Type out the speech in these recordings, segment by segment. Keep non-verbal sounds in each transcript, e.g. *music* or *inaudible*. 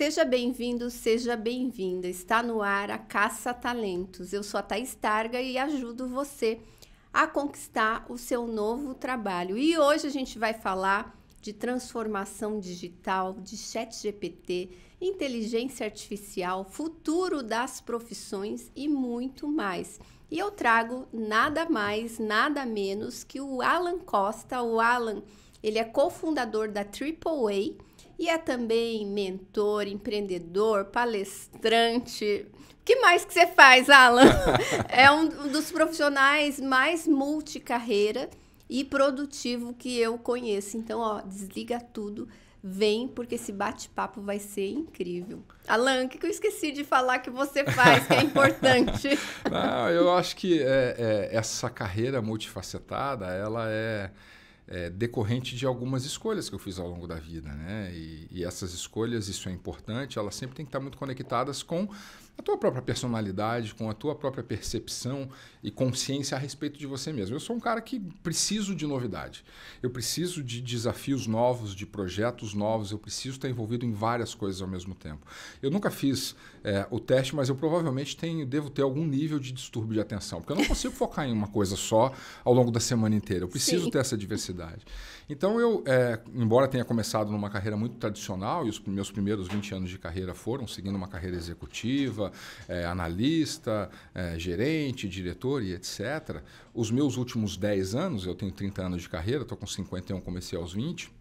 Seja bem-vindo, seja bem-vinda. Está no ar a Caça Talentos. Eu sou a Thais Targa e ajudo você a conquistar o seu novo trabalho. E hoje a gente vai falar de transformação digital, de chat GPT, inteligência artificial, futuro das profissões e muito mais. E eu trago nada mais, nada menos que o Alan Costa. O Alan, ele é cofundador da AAA, e é também mentor, empreendedor, palestrante. O que mais que você faz, Alan? *laughs* é um dos profissionais mais multicarreira e produtivo que eu conheço. Então, ó, desliga tudo. Vem, porque esse bate-papo vai ser incrível. Alan, o que, que eu esqueci de falar que você faz, que é importante? *laughs* Não, eu acho que é, é, essa carreira multifacetada, ela é é, decorrente de algumas escolhas que eu fiz ao longo da vida, né? E, e, essas escolhas, isso é importante, elas sempre têm que estar muito conectadas com a tua própria personalidade, com a tua própria percepção e consciência a respeito de você mesmo. Eu sou um cara que preciso de novidade. Eu preciso de desafios novos, de projetos novos. Eu preciso estar envolvido em várias coisas ao mesmo tempo. Eu nunca fiz é, o teste, mas eu provavelmente tenho, devo ter algum nível de distúrbio de atenção, porque eu não consigo focar em uma coisa só ao longo da semana inteira. Eu preciso Sim. ter essa diversidade. Então eu, é, embora tenha começado numa carreira muito tradicional e os meus primeiros 20 anos de carreira foram seguindo uma carreira executiva é, analista, é, gerente, diretor e etc. Os meus últimos 10 anos, eu tenho 30 anos de carreira, estou com 51, comecei aos 20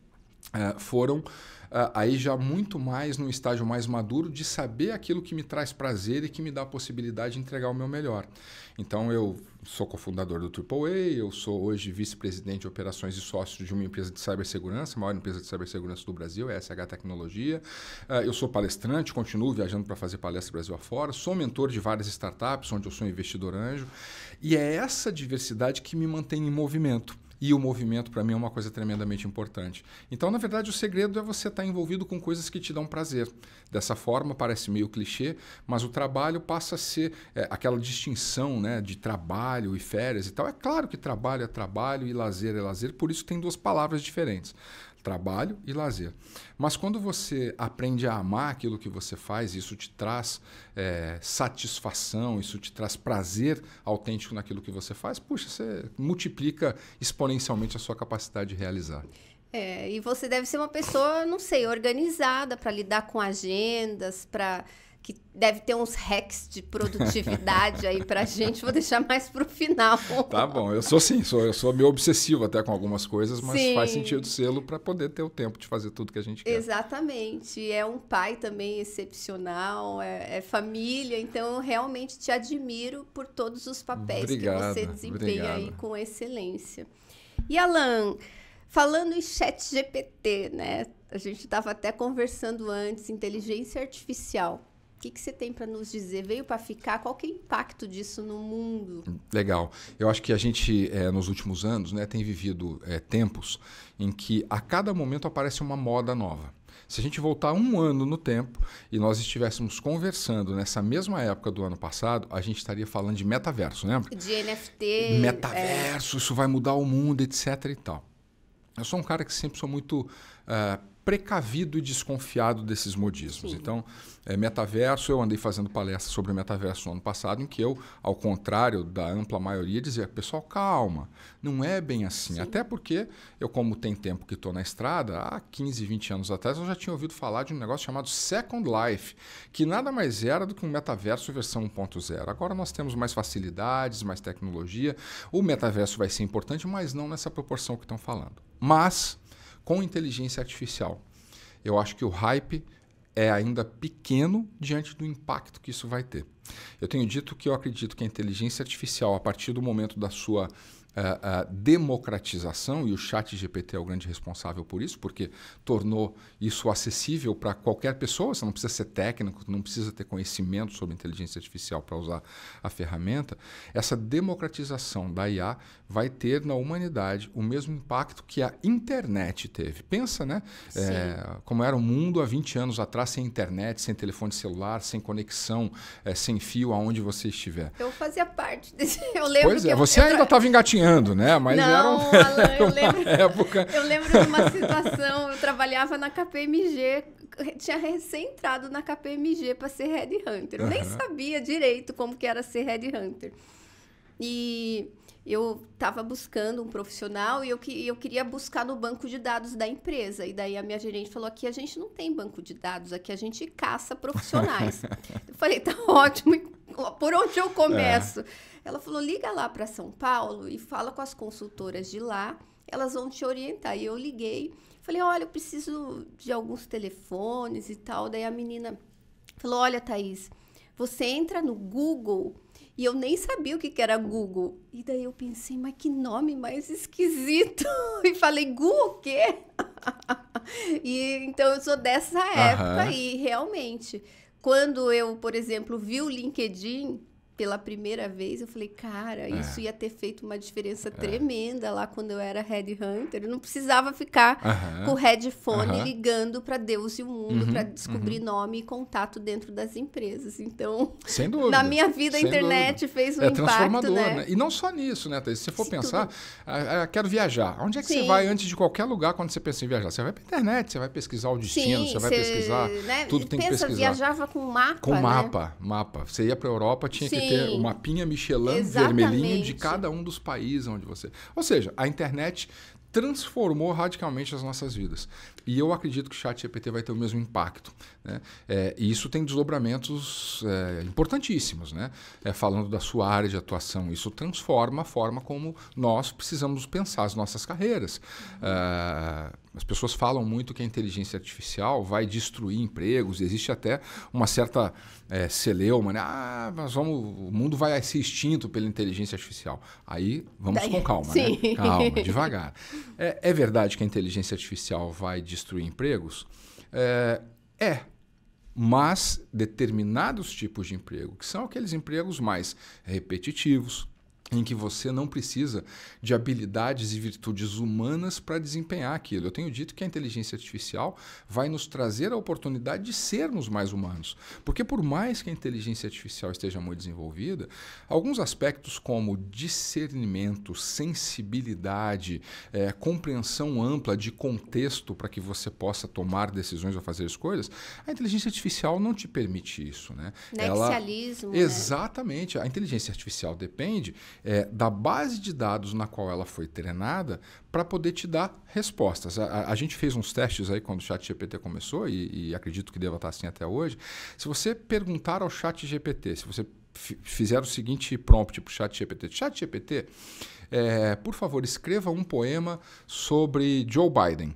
é, foram uh, aí já muito mais num estágio mais maduro de saber aquilo que me traz prazer e que me dá a possibilidade de entregar o meu melhor. Então eu sou cofundador do AAA, eu sou hoje vice-presidente de operações e sócio de uma empresa de cibersegurança, a maior empresa de cibersegurança do Brasil, é SH Tecnologia. Uh, eu sou palestrante, continuo viajando para fazer palestra Brasil afora, sou mentor de várias startups, onde eu sou investidor anjo. E é essa diversidade que me mantém em movimento. E o movimento, para mim, é uma coisa tremendamente importante. Então, na verdade, o segredo é você estar tá envolvido com coisas que te dão prazer. Dessa forma, parece meio clichê, mas o trabalho passa a ser é, aquela distinção né, de trabalho e férias e tal. É claro que trabalho é trabalho e lazer é lazer, por isso tem duas palavras diferentes trabalho e lazer. Mas quando você aprende a amar aquilo que você faz, isso te traz é, satisfação, isso te traz prazer autêntico naquilo que você faz, puxa, você multiplica exponencialmente a sua capacidade de realizar. É, e você deve ser uma pessoa, não sei, organizada para lidar com agendas, para que deve ter uns hacks de produtividade aí pra gente, vou deixar mais pro final. Tá bom, eu sou sim, sou, eu sou meio obsessivo até com algumas coisas, mas sim. faz sentido sê-lo para poder ter o tempo de fazer tudo que a gente quer. Exatamente, é um pai também excepcional, é, é família, então eu realmente te admiro por todos os papéis obrigado, que você desempenha obrigado. aí com excelência. E Alan, falando em chat GPT, né? A gente estava até conversando antes, inteligência artificial. O que, que você tem para nos dizer? Veio para ficar? Qual que é o impacto disso no mundo? Legal. Eu acho que a gente, é, nos últimos anos, né, tem vivido é, tempos em que a cada momento aparece uma moda nova. Se a gente voltar um ano no tempo e nós estivéssemos conversando nessa mesma época do ano passado, a gente estaria falando de metaverso, lembra? De NFT. Metaverso, é... isso vai mudar o mundo, etc e tal. Eu sou um cara que sempre sou muito uh, precavido e desconfiado desses modismos. Sim. Então, é, metaverso, eu andei fazendo palestras sobre metaverso no ano passado, em que eu, ao contrário da ampla maioria, dizia, pessoal, calma, não é bem assim. Sim. Até porque eu, como tem tempo que estou na estrada, há 15, 20 anos atrás, eu já tinha ouvido falar de um negócio chamado Second Life, que nada mais era do que um metaverso versão 1.0. Agora nós temos mais facilidades, mais tecnologia, o metaverso vai ser importante, mas não nessa proporção que estão falando. Mas com inteligência artificial. Eu acho que o hype é ainda pequeno diante do impacto que isso vai ter. Eu tenho dito que eu acredito que a inteligência artificial, a partir do momento da sua a, democratização, e o chat GPT é o grande responsável por isso, porque tornou isso acessível para qualquer pessoa, você não precisa ser técnico, não precisa ter conhecimento sobre inteligência artificial para usar a ferramenta, essa democratização da IA vai ter na humanidade o mesmo impacto que a internet teve. Pensa, né? É, como era o mundo há 20 anos atrás, sem internet, sem telefone celular, sem conexão, é, sem fio, aonde você estiver. Eu fazia parte desse. Eu lembro pois é, você eu... ainda estava engatinhando né? Mas não, era, um, *laughs* Alan, eu lembro, época... eu lembro de uma situação, eu trabalhava na KPMG, tinha recém entrado na KPMG para ser headhunter. Uhum. Nem sabia direito como que era ser headhunter. E eu estava buscando um profissional e eu, que, eu queria buscar no banco de dados da empresa. E daí a minha gerente falou: aqui a gente não tem banco de dados, aqui a gente caça profissionais. *laughs* eu falei: tá ótimo, por onde eu começo? É. Ela falou: liga lá para São Paulo e fala com as consultoras de lá, elas vão te orientar. E eu liguei, falei: olha, eu preciso de alguns telefones e tal. Daí a menina falou: olha, Thaís, você entra no Google e eu nem sabia o que, que era Google. E daí eu pensei, mas que nome mais esquisito. *laughs* E falei, Google o quê? *laughs* e, então eu sou dessa época e realmente. Quando eu, por exemplo, vi o LinkedIn, pela primeira vez, eu falei, cara, é. isso ia ter feito uma diferença é. tremenda lá quando eu era headhunter. Eu não precisava ficar uh -huh. com o headphone uh -huh. ligando para Deus e o mundo uh -huh. para uhum. descobrir nome e contato dentro das empresas. Então, Sem *laughs* na minha vida a internet fez um é impacto, transformador, né? né? E não só nisso, né, Thaís? Se for Sim, pensar, ah, ah, quero viajar. Onde é que Sim. você vai antes de qualquer lugar quando você pensa em viajar? Você vai para internet, você vai pesquisar o destino, Sim, você vai pesquisar, né? tudo tem pensa, que pesquisar. viajava com mapa, Com né? mapa, mapa. Você ia para Europa, tinha Sim. que ter o mapinha Michelin Exatamente. vermelhinho de cada um dos países onde você. Ou seja, a internet transformou radicalmente as nossas vidas. E eu acredito que o chat GPT vai ter o mesmo impacto. Né? É, e isso tem desdobramentos é, importantíssimos. Né? É, falando da sua área de atuação, isso transforma a forma como nós precisamos pensar as nossas carreiras. Uhum. Uh, as pessoas falam muito que a inteligência artificial vai destruir empregos, existe até uma certa é, celeuma, né? Ah, mas vamos, o mundo vai ser extinto pela inteligência artificial. Aí vamos Daí, com calma, né? sim. né? Calma, *laughs* devagar. É, é, verdade que a inteligência artificial vai destruir empregos? É, é, mas determinados tipos de emprego, que são aqueles empregos mais repetitivos, em que você não precisa de habilidades e virtudes humanas para desempenhar aquilo. Eu tenho dito que a inteligência artificial vai nos trazer a oportunidade de sermos mais humanos, porque por mais que a inteligência artificial esteja muito desenvolvida, alguns aspectos como discernimento, sensibilidade, é, compreensão ampla de contexto para que você possa tomar decisões ou fazer escolhas, a inteligência artificial não te permite isso, né? Nexialismo. Ela... Né? Exatamente. A inteligência artificial depende é, da base de dados na qual ela foi treinada para poder te dar respostas. A, a, gente fez uns testes aí quando o chat GPT começou, e, e acredito que deva estar tá assim até hoje. Se você perguntar ao chat GPT, se você fizer o seguinte prompt para o ChatGPT. ChatGPT, é, por favor, escreva um poema sobre Joe Biden,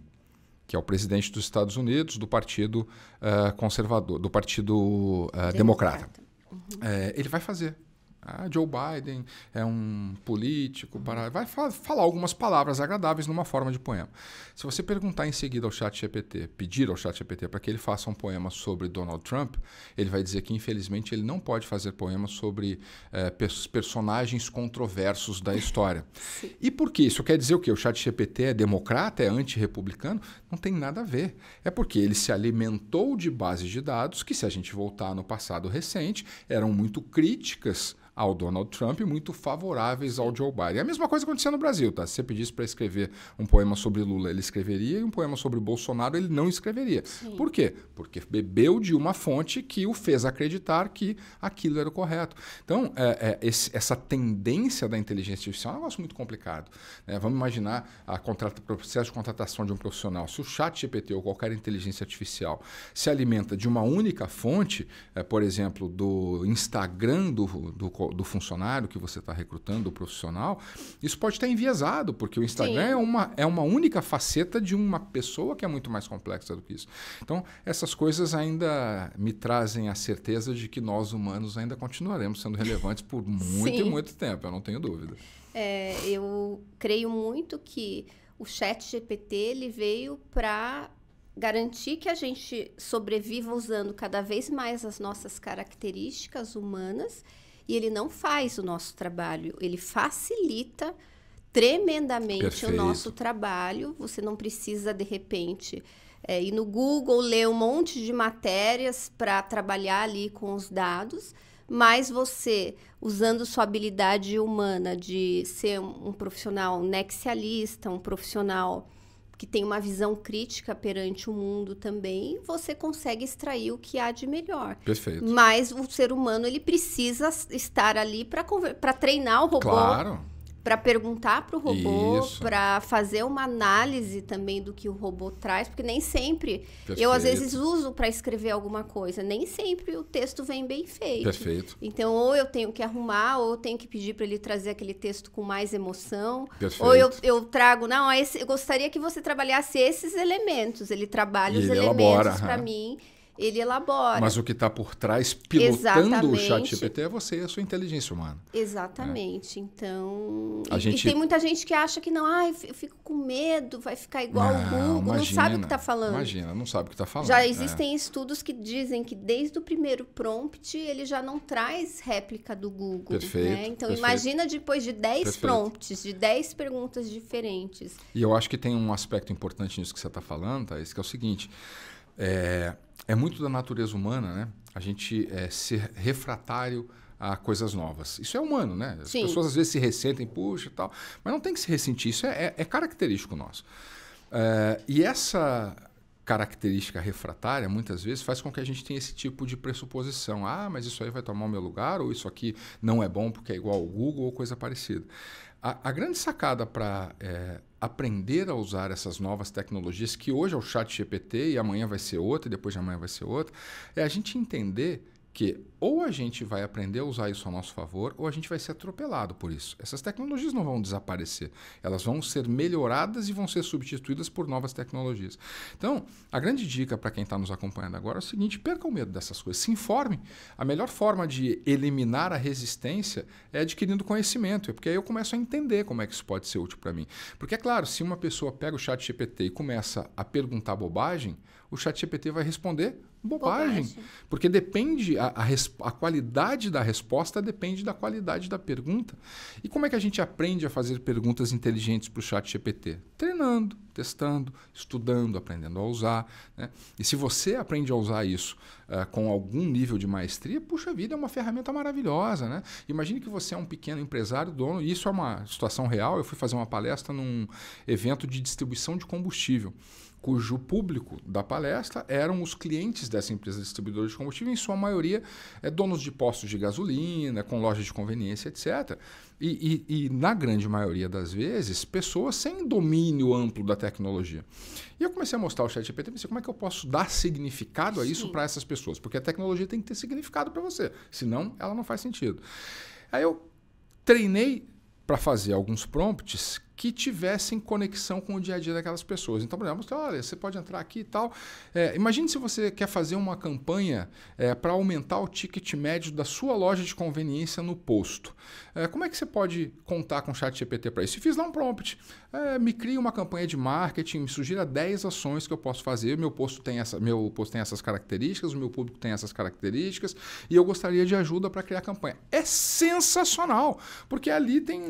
que é o presidente dos Estados Unidos, do Partido uh, Conservador, do Partido uh, Democrata. Democrata. Uhum. É, ele vai fazer. Ah, Joe Biden é um político, para... vai fa falar algumas palavras agradáveis numa forma de poema. Se você perguntar em seguida ao chat GPT, pedir ao chat GPT para que ele faça um poema sobre Donald Trump, ele vai dizer que, infelizmente, ele não pode fazer poemas sobre é, pers personagens controversos da história. *laughs* e por que isso? Quer dizer o quê? O chat GPT é democrata, é antirrepublicano? Não tem nada a ver. É porque ele se alimentou de bases de dados que, se a gente voltar no passado recente, eram muito críticas ao Donald Trump e muito favoráveis ao Joe Biden. É a mesma coisa acontecia no Brasil, tá? Se você pedisse para escrever um poema sobre Lula, ele escreveria, e um poema sobre Bolsonaro, ele não escreveria. Sim. Por quê? Porque bebeu de uma fonte que o fez acreditar que aquilo era o correto. Então, é, é, esse, essa tendência da inteligência artificial é um negócio muito complicado. Né? Vamos imaginar a contrata, o processo de contratação de um profissional. Se o chat GPT ou qualquer inteligência artificial se alimenta de uma única fonte, é, por exemplo, do Instagram do, do do funcionário que você está recrutando, do profissional, isso pode estar enviesado, porque o Instagram é uma, é uma única faceta de uma pessoa que é muito mais complexa do que isso. Então, essas coisas ainda me trazem a certeza de que nós humanos ainda continuaremos sendo relevantes por muito Sim. e muito tempo, eu não tenho dúvida. É, eu creio muito que o chat GPT ele veio para garantir que a gente sobreviva usando cada vez mais as nossas características humanas e ele não faz o nosso trabalho, ele facilita tremendamente Perfeito. o nosso trabalho. Você não precisa, de repente, é, ir no Google ler um monte de matérias para trabalhar ali com os dados, mas você, usando sua habilidade humana de ser um, um profissional nexialista, um profissional que tem uma visão crítica perante o mundo também, você consegue extrair o que há de melhor. Perfeito. Mas o ser humano ele precisa estar ali para treinar o robô. Claro para perguntar para o robô, para fazer uma análise também do que o robô traz, porque nem sempre Perfeito. eu às vezes uso para escrever alguma coisa, nem sempre o texto vem bem feito. Perfeito. Então ou eu tenho que arrumar, ou eu tenho que pedir para ele trazer aquele texto com mais emoção, Perfeito. ou eu, eu trago não, esse, eu gostaria que você trabalhasse esses elementos, ele trabalha e os ele elementos para mim ele elabora. Mas o que está por trás pilotando Exatamente. o chat GPT é você e a sua inteligência humana. Né? Exatamente. É. Então. A e, gente... e tem muita gente que acha que não, ah, eu fico com medo, vai ficar igual o ah, Google, imagina, não sabe o que está falando. Imagina, não sabe o que está falando. Já é. existem é. estudos que dizem que desde o primeiro prompt ele já não traz réplica do Google. Né? Perfeito. Né? Então perfeito. imagina depois de 10 prompts, de 10 perguntas diferentes. E eu acho que tem um aspecto importante nisso que você está falando, Thaís, que é o seguinte. É, é muito da natureza humana, né? A gente é, ser refratário a coisas novas. Isso é humano, né? As Sim. pessoas às vezes se ressentem, puxa e tal. Mas não tem que se ressentir, isso é, é, é característico nosso. Eh, e essa característica refratária, muitas vezes, faz com que a gente tenha esse tipo de pressuposição. Ah, mas isso aí vai tomar o meu lugar, ou isso aqui não é bom porque é igual ao Google ou coisa parecida. A, a grande sacada para eh, aprender a usar essas novas tecnologias, que hoje é o chat GPT e amanhã vai ser outra, e depois de amanhã vai ser outra, é a gente entender que ou a gente vai aprender a usar isso a nosso favor, ou a gente vai ser atropelado por isso. Essas tecnologias não vão desaparecer, elas vão ser melhoradas e vão ser substituídas por novas tecnologias. Então, a grande dica para quem está nos acompanhando agora é o seguinte: perca o medo dessas coisas, se informe. A melhor forma de eliminar a resistência é adquirindo conhecimento, é porque aí eu começo a entender como é que isso pode ser útil para mim. Porque é claro, se uma pessoa pega o chat GPT e começa a perguntar bobagem, o chat GPT vai responder Bobagem. Bobagem. Porque depende, a, a, a, qualidade da resposta depende da qualidade da pergunta. E como é que a gente aprende a fazer perguntas inteligentes para o chat GPT? Treinando, testando, estudando, aprendendo a usar. Né? E se você aprende a usar isso uh, com algum nível de maestria, puxa vida, é uma ferramenta maravilhosa. Né? Imagine que você é um pequeno empresário, dono, e isso é uma situação real. Eu fui fazer uma palestra num evento de distribuição de combustível cujo público da palestra eram os clientes dessa empresa distribuidora de combustível, em sua maioria é, donos de postos de gasolina, com lojas de conveniência, etc. E, e, e, na grande maioria das vezes, pessoas sem domínio amplo da tecnologia. E eu comecei a mostrar o chat GPT, pensei, como é que eu posso dar significado a isso para essas pessoas? Porque a tecnologia tem que ter significado para você, senão ela não faz sentido. Aí eu treinei para fazer alguns prompts que tivessem conexão com o dia a dia daquelas pessoas. Então, por exemplo, olha, você pode entrar aqui e tal. É, imagine se você quer fazer uma campanha é, para aumentar o ticket médio da sua loja de conveniência no posto. É, como é que você pode contar com o chat GPT para isso? Eu fiz lá um prompt. É, me crie uma campanha de marketing, me sugira 10 ações que eu posso fazer. Meu posto tem, essa, meu posto tem essas características, o meu público tem essas características e eu gostaria de ajuda para criar a campanha. É sensacional, porque ali tem...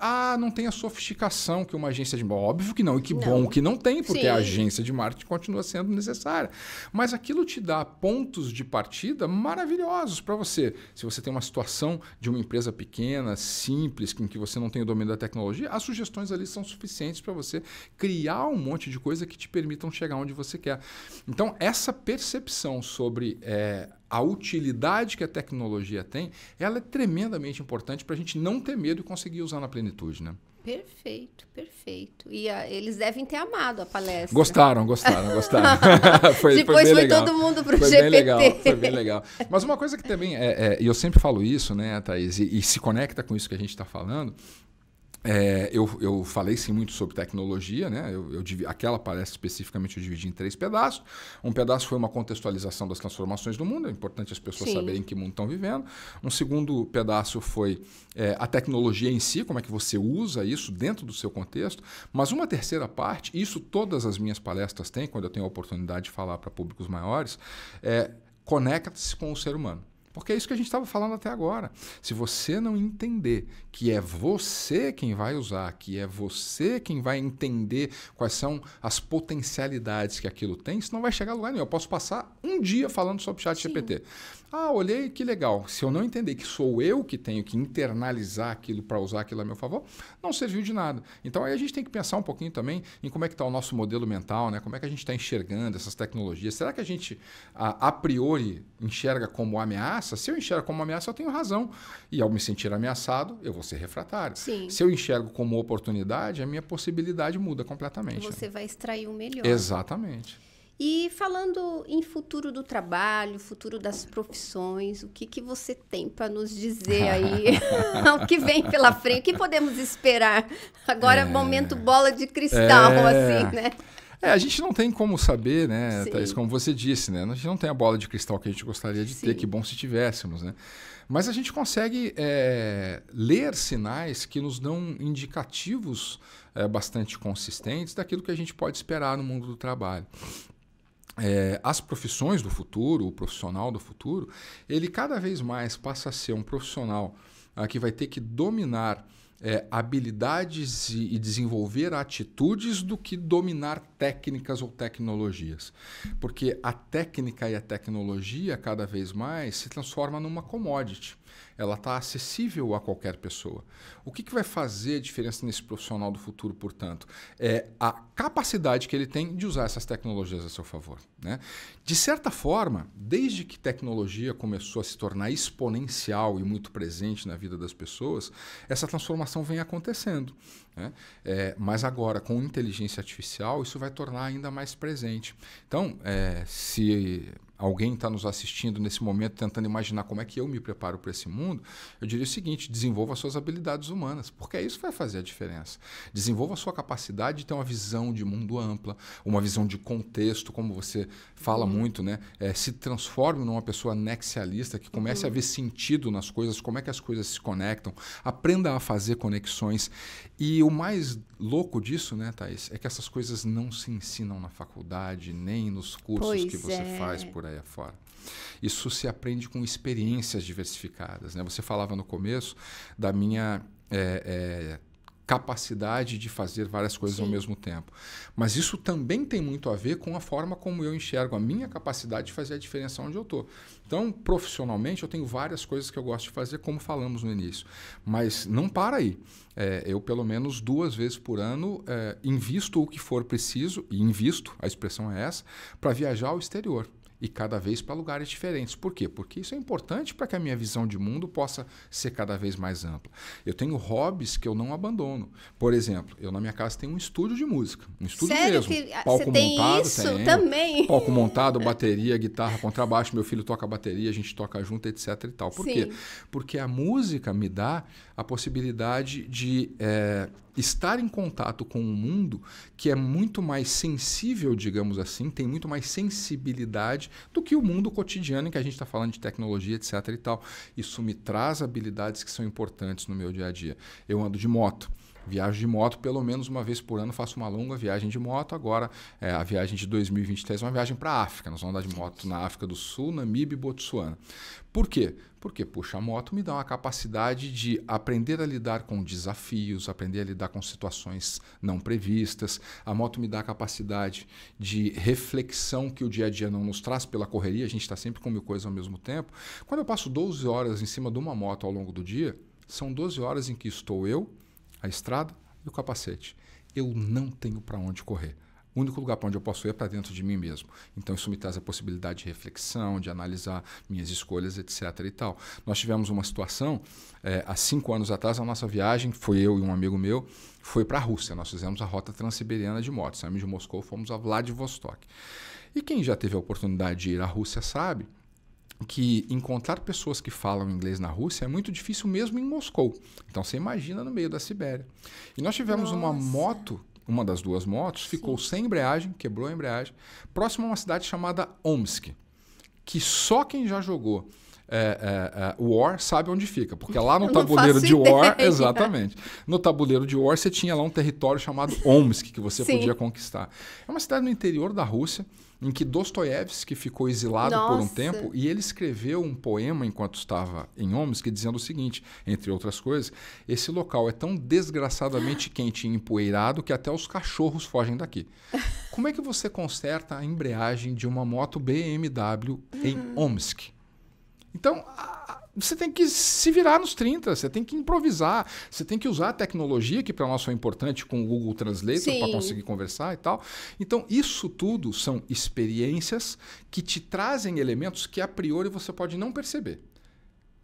Ah, não tem a sofisticação sofisticação que uma agência de marketing. Óbvio que não, e que não. bom que não tem, porque Sim. a agência de marketing continua sendo necessária. Mas aquilo te dá pontos de partida maravilhosos para você. Se você tem uma situação de uma empresa pequena, simples, em que você não tem o domínio da tecnologia, as sugestões ali são suficientes para você criar um monte de coisa que te permitam chegar onde você quer. Então, essa percepção sobre. É, a utilidade que a tecnologia tem, ela é tremendamente importante para a gente não ter medo e conseguir usar na plenitude, né? Perfeito, perfeito. E a, ah, eles devem ter amado a palestra. Gostaram, gostaram, gostaram. *laughs* *laughs* foi, Depois foi, foi todo mundo pro foi GPT. Bem legal, foi bem legal. Mas uma coisa que também, e é, é, e eu sempre falo isso, né, Thaís, e, e se conecta com isso que a gente está falando, é, eu, eu falei sim muito sobre tecnologia, né? Eu, eu, aquela palestra especificamente eu dividi em três pedaços. Um pedaço foi uma contextualização das transformações do mundo, é importante as pessoas sim. saberem que mundo estão vivendo. Um segundo pedaço foi é, a tecnologia em si, como é que você usa isso dentro do seu contexto. Mas uma terceira parte, isso todas as minhas palestras têm, quando eu tenho a oportunidade de falar para públicos maiores, é conecta-se com o ser humano. Porque é isso que a gente estava falando até agora. Se você não entender que é você quem vai usar, que é você quem vai entender quais são as potencialidades que aquilo tem, isso não vai chegar a lugar nenhum. Eu posso passar um dia falando sobre o chat GPT. Ah, olhei, que legal. Se eu não entender que sou eu que tenho que internalizar aquilo para usar aquilo a meu favor, não serviu de nada. Então aí a gente tem que pensar um pouquinho também em como é que está o nosso modelo mental, né? como é que a gente está enxergando essas tecnologias. Será que a gente, a, a priori, enxerga como ameaça? ameaça. Se eu enxergo como ameaça, eu tenho razão. E ao me sentir ameaçado, eu vou ser refratário. Sim. Se eu enxergo como oportunidade, a minha possibilidade muda completamente. Você né? vai extrair o melhor. Exatamente. E falando em futuro do trabalho, futuro das profissões, o que, que você tem para nos dizer aí? *laughs* o que vem pela frente? O que podemos esperar? Agora é, é. momento bola de cristal, é... assim, né? É, a gente não tem como saber, né, Sim. Thaís, como você disse, né? A gente não tem a bola de cristal que a gente gostaria de Sim. ter, que bom se tivéssemos, né? Mas a gente consegue é, ler sinais que nos dão indicativos é, bastante consistentes daquilo que a gente pode esperar no mundo do trabalho. É, as profissões do futuro, o profissional do futuro, ele cada vez mais passa a ser um profissional ah, que vai ter que dominar é, habilidades e, e desenvolver atitudes do que dominar técnicas ou tecnologias. Porque a técnica e a tecnologia, cada vez mais, se transforma numa commodity ela está acessível a qualquer pessoa. O que, que vai fazer a diferença nesse profissional do futuro, portanto? É a capacidade que ele tem de usar essas tecnologias a seu favor. Né? De certa forma, desde que tecnologia começou a se tornar exponencial e muito presente na vida das pessoas, essa transformação vem acontecendo. Né? É, mas agora, com inteligência artificial, isso vai tornar ainda mais presente. Então, é, se alguém está nos assistindo nesse momento tentando imaginar como é que eu me preparo para esse mundo, eu diria o seguinte: desenvolva suas habilidades humanas, porque é isso que vai fazer a diferença. Desenvolva a sua capacidade de ter uma visão de mundo ampla, uma visão de contexto, como você fala uhum. muito, né? É, se transforme numa pessoa nexialista que comece uhum. a ver sentido nas coisas, como é que as coisas se conectam, aprenda a fazer conexões. E o mais louco disso, né, Thaís, é que essas coisas não se ensinam na faculdade, nem nos cursos pois que você é. faz por aí aí afora. Isso se aprende com experiências diversificadas. Né? Você falava no começo da minha é, é, capacidade de fazer várias coisas Sim. ao mesmo tempo. Mas isso também tem muito a ver com a forma como eu enxergo a minha capacidade de fazer a diferença onde eu estou. Então, profissionalmente, eu tenho várias coisas que eu gosto de fazer, como falamos no início. Mas não para aí. É, eu, pelo menos duas vezes por ano, é, invisto o que for preciso, e invisto, a expressão é essa, para viajar ao exterior e cada vez para lugares diferentes. Por quê? Porque isso é importante para que a minha visão de mundo possa ser cada vez mais ampla. Eu tenho hobbies que eu não abandono. Por exemplo, eu na minha casa tenho um estúdio de música, um estúdio Sério? mesmo. Que ah, palco você tem montado, isso tenho. também. *laughs* Palco montado, bateria, guitarra, contrabaixo, meu filho toca bateria, a gente toca junto, etc e tal. Por Sim. quê? Porque a música me dá a possibilidade de é, estar em contato com um mundo que é muito mais sensível, digamos assim, tem muito mais sensibilidade do que o mundo cotidiano em que a gente está falando de tecnologia, etc. e tal. Isso me traz habilidades que são importantes no meu dia a dia. Eu ando de moto. Viajo de moto pelo menos uma vez por ano, faço uma longa viagem de moto. Agora, é, a viagem de 2023 é uma viagem para a África. Nós vamos andar de moto na África do Sul, Namíbia e Botsuana. Por quê? Porque, puxa, a moto me dá uma capacidade de aprender a lidar com desafios, aprender a lidar com situações não previstas. A moto me dá a capacidade de reflexão que o dia a dia não nos traz pela correria. A gente está sempre com mil coisas ao mesmo tempo. Quando eu passo 12 horas em cima de uma moto ao longo do dia, são 12 horas em que estou eu a estrada e o capacete. Eu não tenho para onde correr. O único lugar para onde eu posso ir é para dentro de mim mesmo. Então isso me traz a possibilidade de reflexão, de analisar minhas escolhas, etc. E tal. Nós tivemos uma situação é, há cinco anos atrás. A nossa viagem foi eu e um amigo meu foi para a Rússia. Nós fizemos a rota transiberiana de moto. Saímos de Moscou, fomos a Vladivostok. E quem já teve a oportunidade de ir à Rússia sabe que encontrar pessoas que falam inglês na Rússia é muito difícil mesmo em Moscou. Então você imagina no meio da Sibéria. E nós tivemos Nossa. uma moto, uma das duas motos, Sim. ficou sem embreagem, quebrou a embreagem, próximo a uma cidade chamada Omsk, que só quem já jogou é, é, é, War sabe onde fica, porque lá no tabuleiro de War, ideia. *laughs* exatamente. No tabuleiro de War você tinha lá um território chamado Omsk que você Sim. podia conquistar. É uma cidade no interior da Rússia em que Dostoiévski ficou exilado Nossa. por um tempo e ele escreveu um poema enquanto estava em Omsk dizendo o seguinte, entre outras coisas, esse local é tão desgraçadamente quente e empoeirado que até os cachorros fogem daqui. *laughs* Como é que você conserta a embreagem de uma moto BMW em uhum. Omsk? Então, a, você tem que se virar nos 30, você tem que improvisar, você tem que usar a tecnologia, que para nós foi importante com o Google Translator para conseguir conversar e tal. Então, isso tudo são experiências que te trazem elementos que a priori você pode não perceber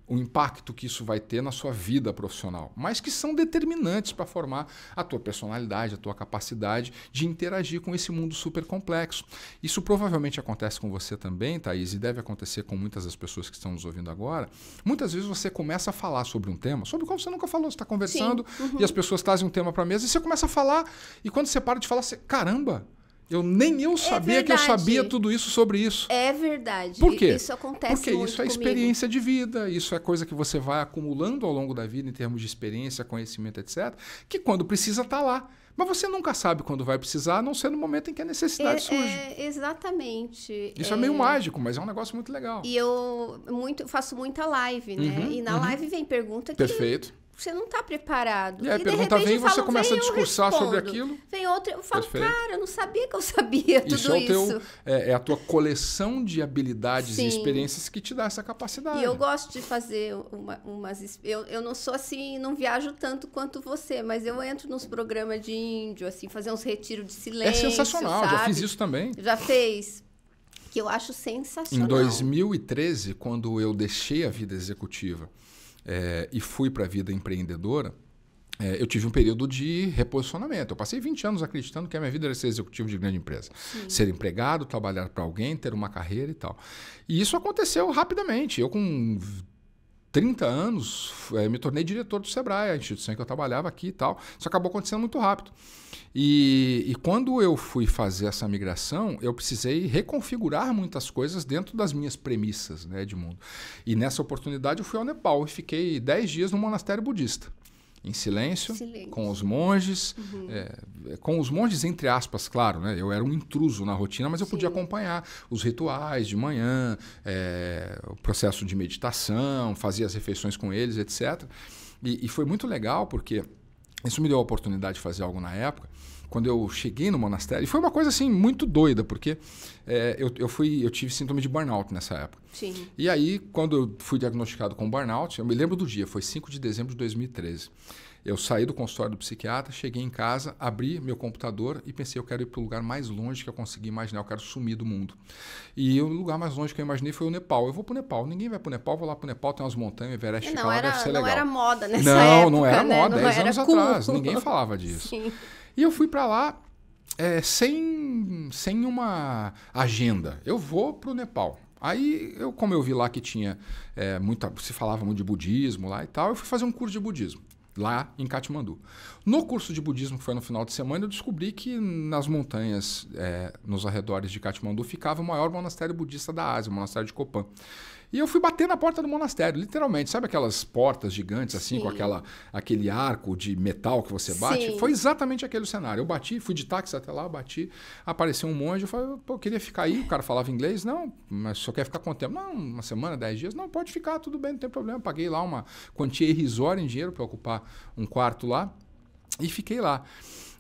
o impacto que isso vai ter na sua vida profissional, mas que são determinantes para formar a tua personalidade, a tua capacidade de interagir com esse mundo super complexo. Isso provavelmente acontece com você também, Thaís, e deve acontecer com muitas das pessoas que estão nos ouvindo agora. Muitas vezes você começa a falar sobre um tema, sobre o qual você nunca falou, você está conversando uhum. e as pessoas trazem um tema para a mesa e você começa a falar, e quando você para de falar, você, caramba, eu nem eu é sabia é que eu sabia tudo isso sobre isso. É verdade. Por quê? Isso acontece Porque muito isso é comigo. experiência de vida, isso é coisa que você vai acumulando ao longo da vida em termos de experiência, conhecimento, etc. Que quando precisa está lá. Mas você nunca sabe quando vai precisar, a não ser no momento em que a necessidade é, é surge. É, exatamente. Isso é... é... meio mágico, mas é um negócio muito legal. E eu muito, faço muita live, né? Uhum, e na uhum. live vem pergunta que. Perfeito você não está preparado. É, e aí e pergunta repente, vem e você começa a discursar sobre aquilo. Vem outra, eu falo, Perfeito. cara, eu não sabia que eu sabia tudo isso. É, teu, isso. É, é, a tua coleção de habilidades Sim. e experiências que te dá essa capacidade. E eu gosto de fazer uma, umas... Eu, eu não sou assim, não viajo tanto quanto você, mas eu entro nos programas de índio, assim, fazer uns retiros de é silêncio, É sensacional, sabe? já fiz isso também. Já fez? Que eu acho sensacional. Em 2013, quando eu deixei a vida executiva é, e fui para a vida empreendedora, é, eu tive um período de reposicionamento. Eu passei 20 anos acreditando que a minha vida era ser executivo de grande empresa. Sim. Ser empregado, trabalhar para alguém, ter uma carreira e tal. E isso aconteceu rapidamente. Eu, com 30 anos, é, me tornei diretor do Sebrae, a instituição que eu trabalhava aqui e tal. Isso acabou acontecendo muito rápido. E, e, quando eu fui fazer essa migração, eu precisei reconfigurar muitas coisas dentro das minhas premissas né, de mundo. E nessa oportunidade eu fui ao Nepal e fiquei 10 dias no monastério budista em silêncio, silêncio, com os monges, uhum. É, é, com os monges entre aspas, claro, né? Eu era um intruso na rotina, mas eu Sim. podia acompanhar os rituais de manhã, é, o processo de meditação, fazia as refeições com eles, etc. E, e foi muito legal porque isso me deu a oportunidade de fazer algo na época quando eu cheguei no monastério, foi uma coisa assim muito doida, porque é, eu, eu, fui, eu tive sintoma de burnout nessa época. Sim. E aí, quando eu fui diagnosticado com burnout, eu me lembro do dia, foi 5 de dezembro de 2013. Eu saí do consultório do psiquiatra, cheguei em casa, abri meu computador e pensei, eu quero ir para o lugar mais longe que eu consegui imaginar, eu quero sumir do mundo. E o lugar mais longe que eu imaginei foi o Nepal. Eu vou para o Nepal, ninguém vai para o Nepal, vou lá para o Nepal, tem umas montanhas, Everest, não, lá, era, deve ser legal. Não era moda nessa não, época, Não, não era né? moda, 10 anos cool. atrás, ninguém falava disso. *laughs* Sim. E eu fui para lá é, sem, sem uma agenda. Eu vou para o Nepal. Aí, eu, como eu vi lá que tinha é, muita. se falava muito de budismo lá e tal, eu fui fazer um curso de budismo, lá em Katmandu. No curso de budismo, que foi no final de semana, eu descobri que nas montanhas, é, nos arredores de Katmandu, ficava o maior monastério budista da Ásia, o monastério de Copan. E eu fui bater na porta do monastério, literalmente. Sabe aquelas portas gigantes, assim, Sim. com aquela, aquele arco de metal que você bate? Sim. Foi exatamente aquele cenário. Eu bati, fui de táxi até lá, bati, apareceu um monge, eu falei, pô, eu queria ficar aí. O cara falava inglês, não, mas só quer ficar quanto tempo? Não, uma semana, dez dias? Não, pode ficar, tudo bem, não tem problema. Paguei lá uma quantia irrisória em dinheiro para ocupar um quarto lá e fiquei lá.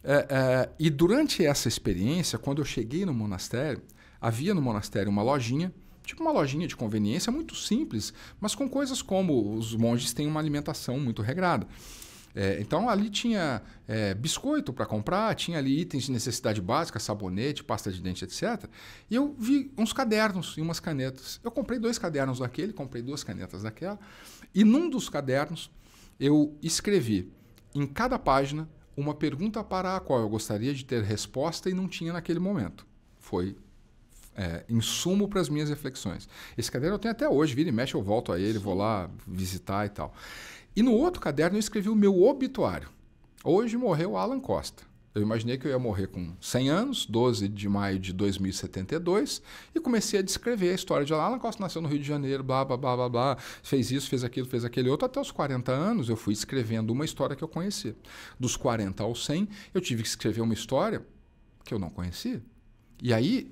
É, é, e durante essa experiência, quando eu cheguei no monastério, havia no monastério uma lojinha tipo uma lojinha de conveniência muito simples, mas com coisas como os monges têm uma alimentação muito regrada. É, então ali tinha é, biscoito para comprar, tinha ali itens de necessidade básica, sabonete, pasta de dente, etc. E eu vi uns cadernos e umas canetas. Eu comprei dois cadernos daquele, comprei duas canetas daquela. E num dos cadernos eu escrevi em cada página uma pergunta para a qual eu gostaria de ter resposta e não tinha naquele momento. Foi é, insumo para as minhas reflexões. Esse caderno eu tenho até hoje, vira e mexe, eu volto a ele, vou lá visitar e tal. E no outro caderno eu escrevi o meu obituário. Hoje morreu Alan Costa. Eu imaginei que eu ia morrer com 100 anos, 12 de maio de 2072, e comecei a descrever a história de Alan Costa nasceu no Rio de Janeiro, blá, blá, blá, blá, blá, fez isso, fez aquilo, fez aquele outro. Até os 40 anos eu fui escrevendo uma história que eu conhecia. Dos 40 aos 100, eu tive que escrever uma história que eu não conhecia. E aí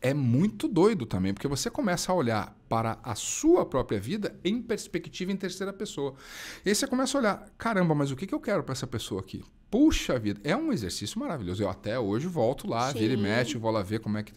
é muito doido também, porque você começa a olhar para a sua própria vida em perspectiva em terceira pessoa. E aí você começa a olhar, caramba, mas o que eu quero para essa pessoa aqui? Puxa vida, é um exercício maravilhoso. Eu até hoje volto lá, Sim. vira e mexe, vou lá ver como é que,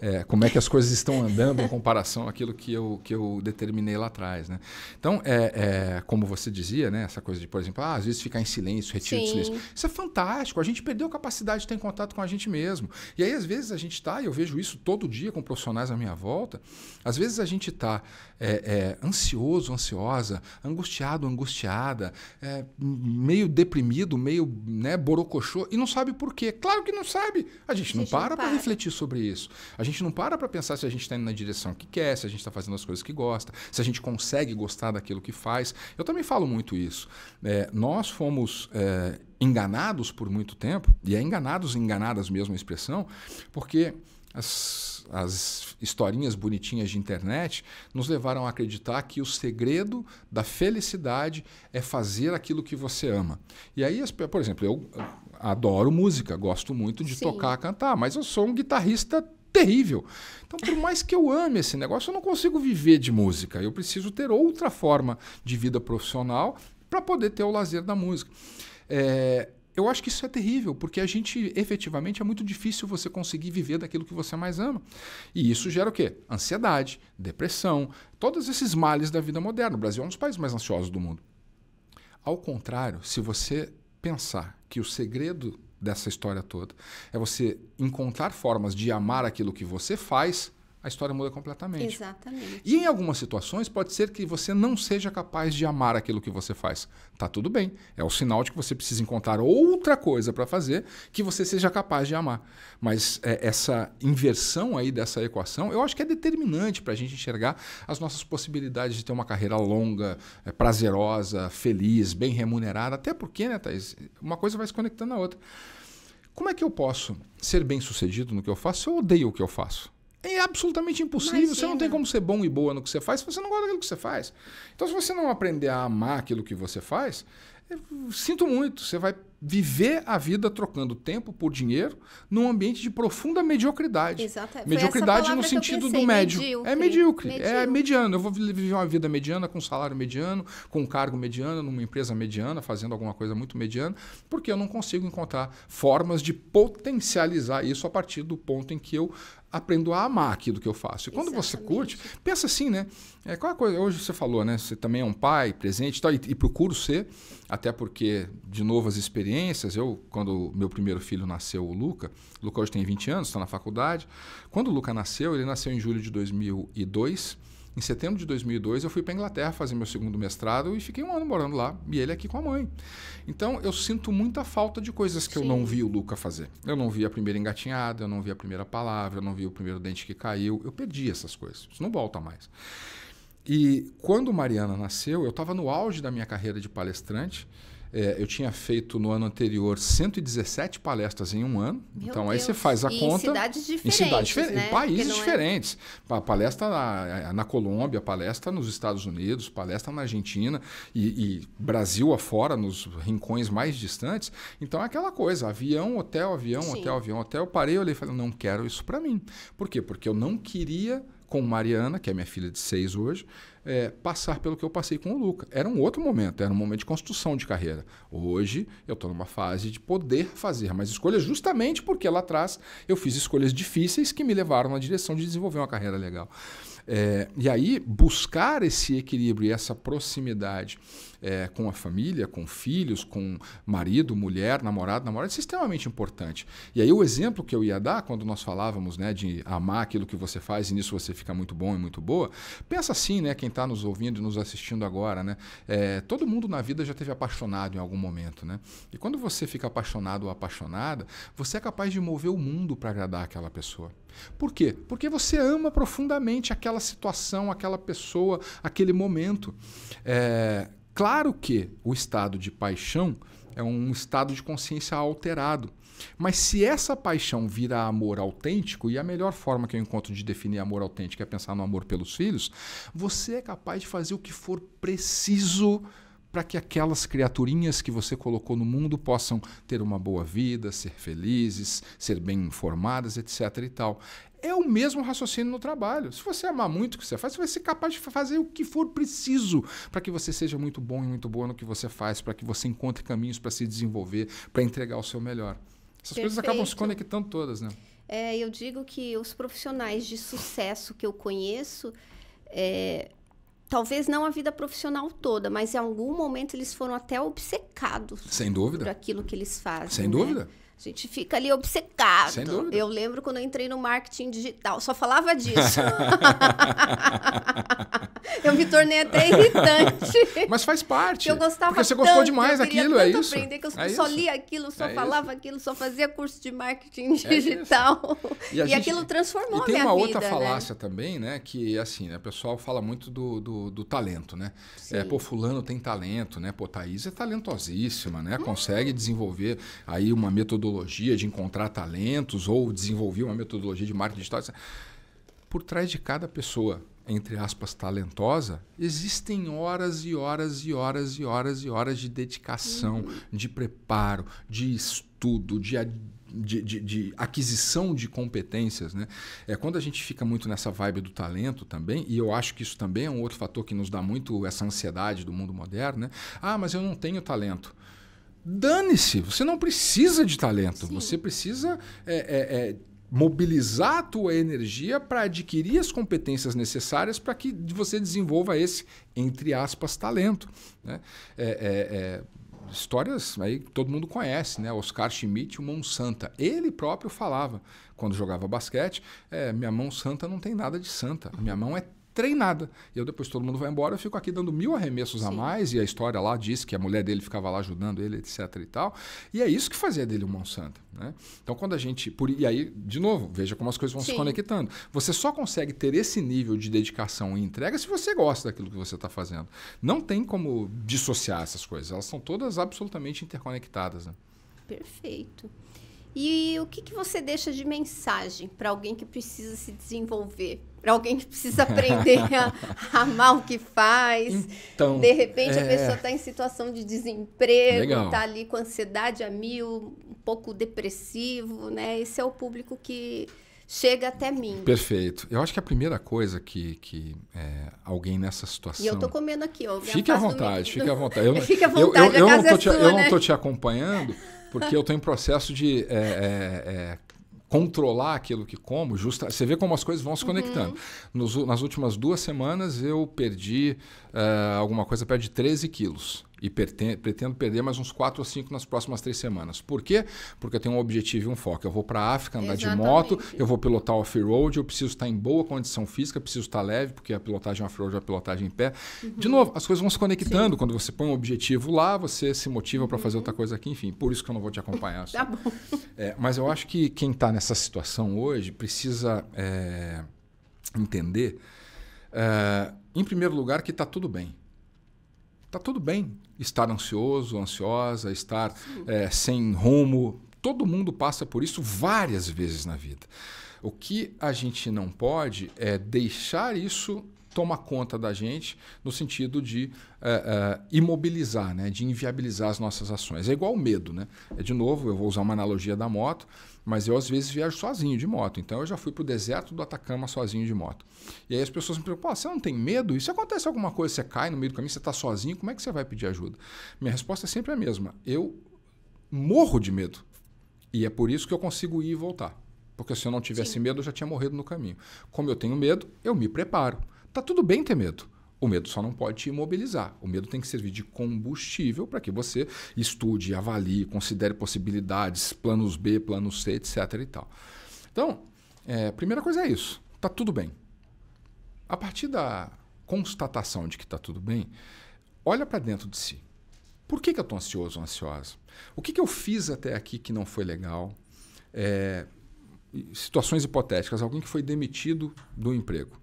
é, como é que as coisas estão andando em comparação àquilo que eu, que eu determinei lá atrás. Né? Então, é, é, como você dizia, né, essa coisa de, por exemplo, ah, às vezes ficar em silêncio, retiro de silêncio. Isso é fantástico. A gente perdeu a capacidade de ter contato com a gente mesmo. E aí, às vezes, a gente está, e eu vejo isso todo dia com profissionais à minha volta, às vezes a gente está é, é, ansioso, ansiosa, angustiado, angustiada, é, meio deprimido, meio né, borocochô e não sabe por quê. Claro que não sabe. A gente, a gente não para para refletir sobre isso. A gente não para para pensar se a gente está indo na direção que quer, se a gente está fazendo as coisas que gosta, se a gente consegue gostar daquilo que faz. Eu também falo muito isso. É, nós fomos é, enganados por muito tempo, e é enganados, e enganadas mesmo a expressão, porque as, as historinhas bonitinhas de internet nos levaram a acreditar que o segredo da felicidade é fazer aquilo que você ama. E aí, por exemplo, eu ah, adoro música, gosto muito de Sim. tocar, cantar, mas eu sou um guitarrista terrível. Então, por mais que eu ame esse negócio, eu não consigo viver de música. Eu preciso ter outra forma de vida profissional para poder ter o lazer da música. É, eu acho que isso é terrível, porque a gente efetivamente é muito difícil você conseguir viver daquilo que você mais ama. E isso gera o quê? Ansiedade, depressão, todos esses males da vida moderna. O Brasil é um dos países mais ansiosos do mundo. Ao contrário, se você pensar que o segredo dessa história toda é você encontrar formas de amar aquilo que você faz, a história muda completamente. Exatamente. E em algumas situações pode ser que você não seja capaz de amar aquilo que você faz. Tá tudo bem. É o sinal de que você precisa encontrar outra coisa para fazer que você seja capaz de amar. Mas é, essa inversão aí dessa equação, eu acho que é determinante para a gente enxergar as nossas possibilidades de ter uma carreira longa, é, prazerosa, feliz, bem remunerada. Até porque, né, Thaís? Uma coisa vai se conectando à outra. Como é que eu posso ser bem sucedido no que eu faço se eu odeio o que eu faço? É absolutamente impossível. Imagina. Você não tem como ser bom e boa no que você faz se você não gosta daquilo que você faz. Então, se você não aprender a amar aquilo que você faz, sinto muito. Você vai viver a vida trocando tempo por dinheiro num ambiente de profunda mediocridade. Exatamente. Mediocridade no sentido pensei, do médio. Medíocre. É medíocre, é medíocre, é mediano. Eu vou viver uma vida mediana com um salário mediano, com um cargo mediano, numa empresa mediana, fazendo alguma coisa muito mediana, porque eu não consigo encontrar formas de potencializar isso a partir do ponto em que eu aprendo a amar aquilo que eu faço. E quando Exatamente. você curte, pensa assim, né? É, qual é a coisa? Hoje você falou, né? Você também é um pai presente tal, e, e procuro ser, até porque, de novo, as experiências. Eu, quando meu primeiro filho nasceu, o Luca, o Luca hoje tem 20 anos, está na faculdade. Quando o Luca nasceu, ele nasceu em julho de 2002. Em setembro de 2002, eu fui para Inglaterra fazer meu segundo mestrado e fiquei um ano morando lá, e ele aqui com a mãe. Então, eu sinto muita falta de coisas que Sim. eu não vi o Luca fazer. Eu não vi a primeira engatinhada, eu não vi a primeira palavra, eu não vi o primeiro dente que caiu. Eu perdi essas coisas. Isso não volta mais. E quando Mariana nasceu, eu estava no auge da minha carreira de palestrante. É, eu tinha feito no ano anterior 117 palestras em um ano. Meu então Deus. aí você faz a e conta. Em cidades diferentes. Em, cidades diferentes, né? em países é- diferentes. É... Palestra na, na, Colômbia, palestra nos Estados Unidos, palestra na Argentina e, e Brasil afora, nos rincões mais distantes. Então é aquela coisa: avião, hotel, avião, Sim. hotel, avião, hotel. Eu parei, olhei e falei, não quero isso para mim. Por quê? Porque eu não queria com Mariana, que é minha filha de seis hoje, é, passar pelo que eu passei com o Luca. Era um outro momento, era um momento de construção de carreira. Hoje eu estou numa fase de poder fazer mais escolhas, justamente porque lá atrás eu fiz escolhas difíceis que me levaram na direção de desenvolver uma carreira legal. É, e aí, buscar esse equilíbrio e essa proximidade é, com a família, com filhos, com marido, mulher, namorado, namorada, é extremamente importante. E aí, o exemplo que eu ia dar quando nós falávamos né, de amar aquilo que você faz e nisso você fica muito bom e muito boa, pensa assim, né, quem está nos ouvindo e nos assistindo agora, né, é, todo mundo na vida já teve apaixonado em algum momento. Né? E quando você fica apaixonado ou apaixonada, você é capaz de mover o mundo para agradar aquela pessoa. Por quê? Porque você ama profundamente aquela situação, aquela pessoa, aquele momento. É, claro que o estado de paixão é um estado de consciência alterado. Mas se essa paixão vira amor autêntico, e a melhor forma que eu encontro de definir amor autêntico é pensar no amor pelos filhos, você é capaz de fazer o que for preciso para que aquelas criaturinhas que você colocou no mundo possam ter uma boa vida, ser felizes, ser bem informadas, etc. e tal. É o mesmo raciocínio no trabalho. Se você amar muito o que você faz, você vai ser capaz de fazer o que for preciso para que você seja muito bom e muito boa no que você faz, para que você encontre caminhos para se desenvolver, para entregar o seu melhor. Essas Perfeito. coisas acabam se conectando todas, né? É, eu digo que os profissionais de sucesso que eu conheço, é, talvez não a vida profissional toda, mas em algum momento eles foram até obcecados. Sem dúvida. Por aquilo que eles fazem. Sem né? dúvida. A gente fica ali obcecado. Sem dúvida. Eu lembro quando eu entrei no marketing digital, só falava disso. *laughs* eu me tornei até irritante. Mas faz parte. Eu gostava porque você tanto, gostou demais daquilo, é isso. aprender que eu é só isso. lia aquilo, só é falava isso. aquilo, só fazia curso de marketing é digital. É e, e gente... aquilo transformou e tem a minha uma outra né? falácia né? também, né? Que assim, né? o pessoal fala muito do, do, do talento, né? É, pô, fulano tem talento, né? Pô, Thaís é talentosíssima, né? Consegue hum. desenvolver aí uma metodologia metodologia de encontrar talentos ou desenvolvi uma metodologia de marketing digital. Por trás de cada pessoa, entre aspas, talentosa, existem horas e horas e horas e horas e horas de dedicação, uhum. de preparo, de estudo, de de, de, de, aquisição de competências. Né? É, quando a gente fica muito nessa vibe do talento também, e eu acho que isso também é um outro fator que nos dá muito essa ansiedade do mundo moderno, né? ah, mas eu não tenho talento dane-se, você não precisa de talento, Sim. você precisa é, é, é, mobilizar a tua energia para adquirir as competências necessárias para que você desenvolva esse, entre aspas, talento. Né? É, é, é, histórias aí todo mundo conhece, né? Oscar Schmidt, o Mão Santa. Ele próprio falava, quando jogava basquete, minha mão santa não tem nada de santa, a minha mão é treinada. E eu depois todo mundo vai embora, eu fico aqui dando mil arremessos Sim. a mais, e a história lá diz que a mulher dele ficava lá ajudando ele, etc e tal. E é isso que fazia dele um Monsanto, né? Então quando a gente, por, e aí, de novo, veja como as coisas vão Sim. se conectando. Você só consegue ter esse nível de dedicação e entrega se você gosta daquilo que você está fazendo. Não tem como dissociar essas coisas, elas são todas absolutamente interconectadas, né? Perfeito. E o que, que você deixa de mensagem para alguém que precisa se desenvolver para alguém que precisa aprender *laughs* a, amar o que faz. Então, de repente é... a pessoa está em situação de desemprego, está ali com ansiedade a mil, um pouco depressivo, né? Esse é o público que chega até mim. Perfeito. Eu acho que a primeira coisa que, que é, alguém nessa situação. E eu tô comendo aqui, ó. Fique à vontade, fique à vontade. Eu, *laughs* fique à vontade, não é tô é te, sua, Eu né? não te acompanhando, porque eu estou em processo de é, é, é controlar aquilo que como, justa, você vê como as coisas vão se conectando. Uhum. Nos, nas últimas duas semanas eu perdi uh, alguma coisa perto de 13 quilos e pretendo perder mais uns 4 ou 5 nas próximas três semanas. Por quê? Porque eu tenho um objetivo e um foco. Eu vou para a África andar Exatamente. de moto, eu vou pilotar off-road, eu preciso estar em boa condição física, preciso estar leve, porque a pilotagem off-road é a pilotagem em pé. Uhum. De novo, as coisas vão se conectando. Sim. Quando você põe um objetivo lá, você se motiva para fazer uhum. outra coisa aqui, enfim. Por isso que eu não vou te acompanhar. *laughs* Assim. tá bom. É, mas eu acho que quem está nessa situação hoje precisa é, entender, é, em primeiro lugar, que está tudo bem. Está tudo bem estar ansioso, ansiosa, estar é, sem rumo. Todo mundo passa por isso várias vezes na vida. O que a gente não pode é deixar isso toma conta da gente no sentido de é, é, imobilizar, né? de inviabilizar as nossas ações. É igual o medo. Né? É, de novo, eu vou usar uma analogia da moto, mas eu às vezes viajo sozinho de moto. Então eu já fui para o deserto do Atacama sozinho de moto. E aí as pessoas me perguntam, Pô, você não tem medo? E se acontece alguma coisa, você cai no meio do caminho, você está sozinho, como é que você vai pedir ajuda? Minha resposta é sempre a mesma. Eu morro de medo. E é por isso que eu consigo ir e voltar. Porque se eu não tivesse Sim. medo, eu já tinha morrido no caminho. Como eu tenho medo, eu me preparo. Tá tudo bem ter medo. O medo só não pode te imobilizar. O medo tem que servir de combustível para que você estude, avalie, considere possibilidades, planos B, planos C, etc. E tal. Então, é, primeira coisa é isso. Tá tudo bem. A partir da constatação de que tá tudo bem, olha para dentro de si. Por que, que eu estou ansioso ou ansiosa? O que, que eu fiz até aqui que não foi legal? É, situações hipotéticas, alguém que foi demitido do emprego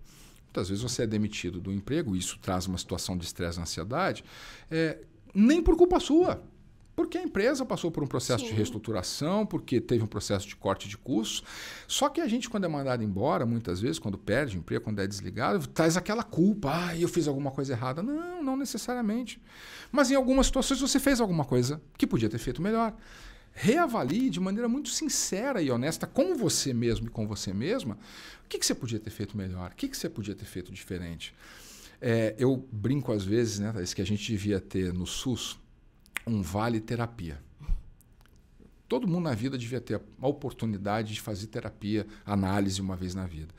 muitas vezes você é demitido do emprego, isso traz uma situação de estresse e ansiedade, é, nem por culpa sua. Porque a empresa passou por um processo Sim. de reestruturação, porque teve um processo de corte de custos. Só que a gente, quando é mandado embora, muitas vezes, quando perde emprego, quando é desligado, traz aquela culpa. Ah, eu fiz alguma coisa errada. Não, não necessariamente. Mas em algumas situações você fez alguma coisa que podia ter feito melhor reavalie de maneira muito sincera e honesta com você mesmo e com você mesma o que, que você podia ter feito melhor, o que, que você podia ter feito diferente. É, eu brinco às vezes, né, Thaís, que a gente devia ter no SUS um vale terapia. Todo mundo na vida devia ter a oportunidade de fazer terapia, análise uma vez na vida.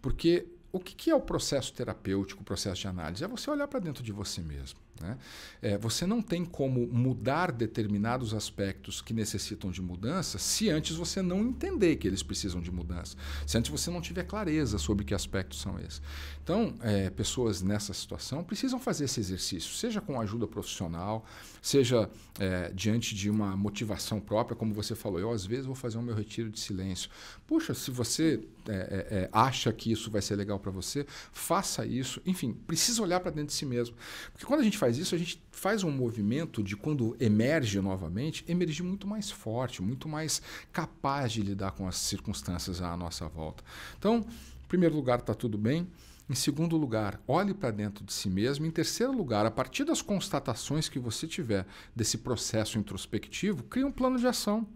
Porque o que, que é o processo terapêutico, o processo de análise? É você olhar para dentro de você mesmo né? É, você não tem como mudar determinados aspectos que necessitam de mudança se antes você não entender que eles precisam de mudança, se antes você não tiver clareza sobre que aspectos são esses. Então, é, pessoas nessa situação precisam fazer esse exercício, seja com ajuda profissional, seja é, diante de uma motivação própria, como você falou, eu às vezes vou fazer o meu retiro de silêncio. Puxa, se você é, é, é, acha que isso vai ser legal para você, faça isso. Enfim, precisa olhar para dentro de si mesmo. Porque quando a gente faz faz isso, a gente faz um movimento de quando emerge novamente, emergir muito mais forte, muito mais capaz de lidar com as circunstâncias à nossa volta. Então, em primeiro lugar, está tudo bem. Em segundo lugar, olhe para dentro de si mesmo. Em terceiro lugar, a partir das constatações que você tiver desse processo introspectivo, crie um plano de ação.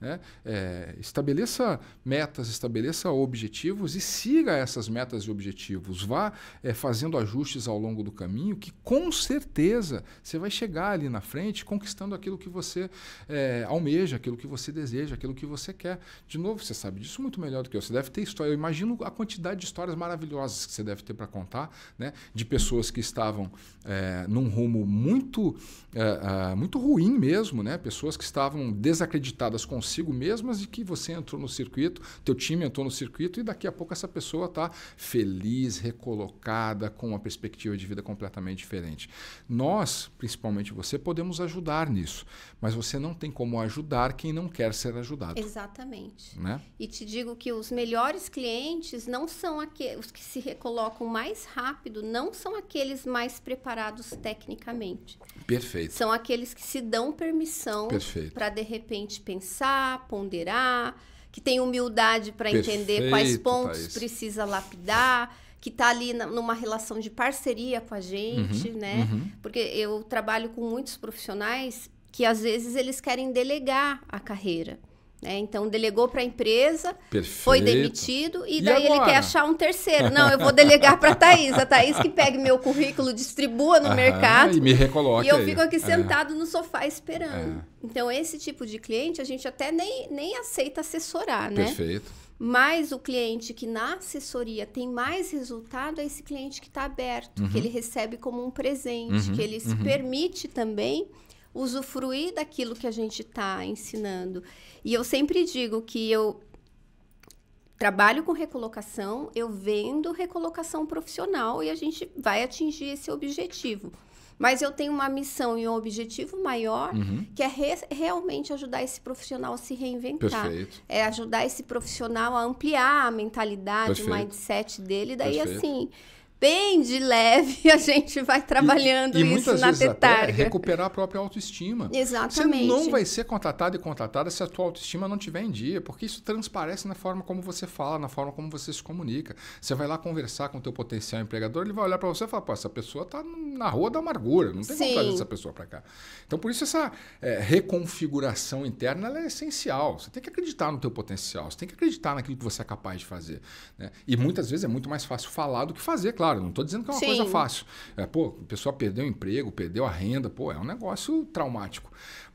Né? É, estabeleça metas, estabeleça objetivos e siga essas metas e objetivos. Vá é, fazendo ajustes ao longo do caminho, que com certeza você vai chegar ali na frente conquistando aquilo que você é, almeja, aquilo que você deseja, aquilo que você quer. De novo, você sabe disso muito melhor do que eu. Você deve ter história. Eu imagino a quantidade de histórias maravilhosas que você deve ter para contar, né? de pessoas que estavam é, num rumo muito, é, é, muito ruim mesmo, né? pessoas que estavam desacreditadas com consigo mesmas de que você entrou no circuito, teu time entrou no circuito e daqui a pouco essa pessoa está feliz, recolocada, com uma perspectiva de vida completamente diferente. Nós, principalmente você, podemos ajudar nisso, mas você não tem como ajudar quem não quer ser ajudado. Exatamente. Né? E te digo que os melhores clientes não são aqueles os que se recolocam mais rápido, não são aqueles mais preparados tecnicamente. Perfeito. São aqueles que se dão permissão para de repente pensar, ponderar, que tem humildade para entender quais pontos Thaís. precisa lapidar que está ali na, numa relação de parceria com a gente, uhum, né? Uhum. Porque eu trabalho com muitos profissionais que às vezes eles querem delegar a carreira. É, então delegou para a empresa, Perfeito. foi demitido e daí ele quer achar um terceiro. Não, eu vou delegar para a Thaís, a Thaís que pegue meu currículo, distribua no ah, mercado e me recoloca. E eu aí. fico aqui é. sentado no sofá esperando. É. Então esse tipo de cliente a gente até nem, nem aceita assessorar, né? Perfeito. Mas o cliente que na assessoria tem mais resultado é esse cliente que está aberto, uhum. que ele recebe como um presente, uhum. que ele se uhum. permite também usufruir daquilo que a gente está ensinando. E eu sempre digo que eu trabalho com recolocação, eu vendo recolocação profissional e a gente vai atingir esse objetivo. Mas eu tenho uma missão e um objetivo maior, uhum. que é re realmente ajudar esse profissional a se reinventar. Perfeito. É ajudar esse profissional a ampliar a mentalidade, Perfeito. o mindset dele. Daí, Perfeito. assim, bem de leve, *laughs* a gente vai trabalhando e, e isso na tetarga. recuperar a própria autoestima. Exatamente. Você não vai ser contratado e contratada se a tua autoestima não tiver em dia, porque isso transparece na forma como você fala, na forma como você se comunica. Você vai lá conversar com o teu potencial empregador, ele vai olhar para você e falar, pô, essa pessoa tá na rua da amargura, não tem Sim. como trazer essa pessoa para cá. Então, por isso essa é, reconfiguração interna é essencial. Você tem que acreditar no teu potencial, você tem que acreditar naquilo que você é capaz de fazer. Né? E muitas vezes é muito mais fácil falar do que fazer, claro. Claro, não estou dizendo que é uma Sim. coisa fácil. É, pô, a pessoa perdeu o emprego, perdeu a renda, pô, é um negócio traumático.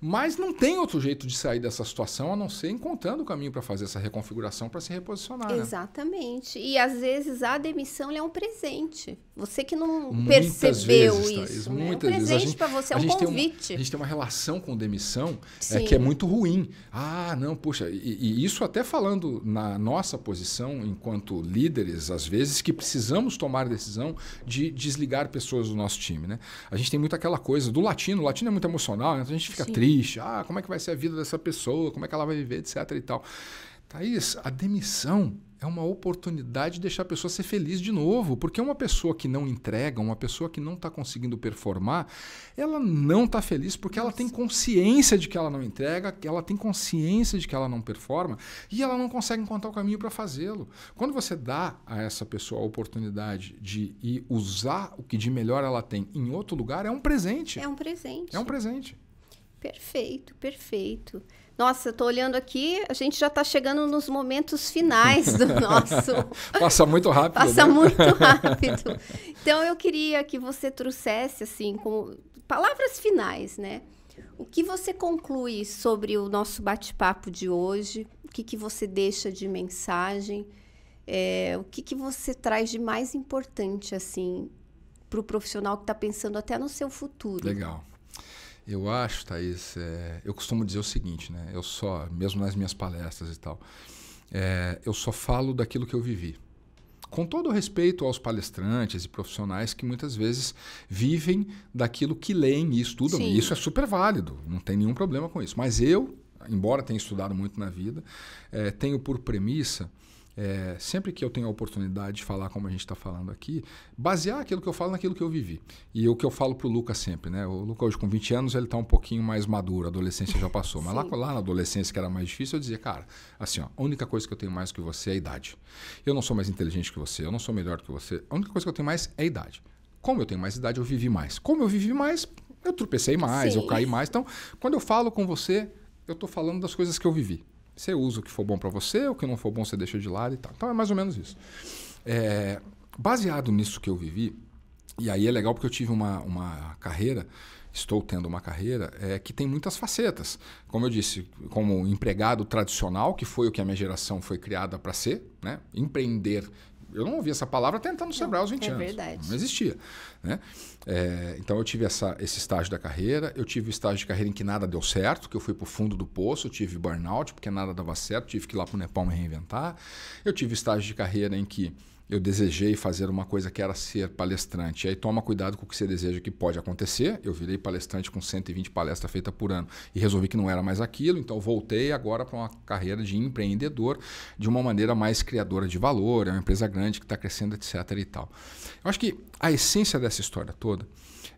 Mas não tem outro jeito de sair dessa situação a não ser encontrando o caminho para fazer essa reconfiguração para se reposicionar. Né? Exatamente. Né? E às vezes a demissão é um presente. Você que não muitas percebeu vezes, Thaís, tá? isso. Né? Muitas é um vezes. presente para você, é um convite. a gente tem uma relação com demissão é, que é muito ruim. Ah, não, puxa. E, e isso até falando na nossa posição enquanto líderes, às vezes, que precisamos tomar a decisão de desligar pessoas do nosso time. Né? A gente tem muito aquela coisa do latino. O latino é muito emocional, né? então a gente fica Sim. triste triste. Ah, como é que vai ser a vida dessa pessoa? Como é que ela vai viver, etc e tal. Thaís, a demissão é uma oportunidade de deixar a pessoa ser feliz de novo, porque uma pessoa que não entrega, uma pessoa que não está conseguindo performar, ela não está feliz porque ela tem consciência de que ela não entrega, ela tem consciência de que ela não performa e ela não consegue encontrar o caminho para fazê-lo. Quando você dá a essa pessoa a oportunidade de ir usar o que de melhor ela tem em outro lugar, é um presente. É um presente. É um presente. Perfeito, perfeito. Nossa, eu tô olhando aqui, a gente já está chegando nos momentos finais do *laughs* nosso. Passa muito rápido. Passa né? muito *laughs* rápido. Então eu queria que você trouxesse assim, com palavras finais, né? O que você conclui sobre o nosso bate-papo de hoje? O que, que você deixa de mensagem? É, o que, que você traz de mais importante assim para o profissional que está pensando até no seu futuro? Legal. Eu acho, Thaís, é, eu costumo dizer o seguinte, né? Eu só, mesmo nas minhas palestras e tal, é, eu só falo daquilo que eu vivi. Com todo o respeito aos palestrantes e profissionais que muitas vezes vivem daquilo que leem e estudam, e isso é super válido, não tem nenhum problema com isso. Mas eu, embora tenha estudado muito na vida, é, tenho por premissa é, sempre que eu tenho a oportunidade de falar como a gente está falando aqui, basear aquilo que eu falo naquilo que eu vivi. E o que eu falo para o Lucas sempre, né? O Lucas hoje com 20 anos ele está um pouquinho mais maduro, a adolescência já passou. Mas lá, lá, na adolescência, que era mais difícil, eu dizia, cara, assim, ó, a única coisa que eu tenho mais que você é a idade. Eu não sou mais inteligente que você, eu não sou melhor que você. A única coisa que eu tenho mais é a idade. Como eu tenho mais idade, eu vivi mais. Como eu vivi mais, eu tropecei mais, Sim. eu caí mais. Então, quando eu falo com você, eu estou falando das coisas que eu vivi. Você usa o que for bom para você, o que não for bom você deixa de lado e tal. Então é mais ou menos isso. É, baseado nisso que eu vivi, e aí é legal porque eu tive uma, uma carreira, estou tendo uma carreira, é, que tem muitas facetas. Como eu disse, como empregado tradicional, que foi o que a minha geração foi criada para ser, né? empreender eu não ouvi essa palavra tentando não, sobrar aos 20 é anos. Verdade. Não existia. Né? É, então eu tive essa, esse estágio da carreira, eu tive o estágio de carreira em que nada deu certo, que eu fui para o fundo do poço, eu tive burnout porque nada dava certo, tive que ir lá para o Nepal me reinventar. Eu tive estágio de carreira em que eu desejei fazer uma coisa que era ser palestrante. E aí toma cuidado com o que você deseja que pode acontecer. Eu virei palestrante com 120 palestras feitas por ano e resolvi que não era mais aquilo, então voltei agora para uma carreira de empreendedor de uma maneira mais criadora de valor, é uma empresa grande que está crescendo, etc. e tal. Eu acho que a essência dessa história toda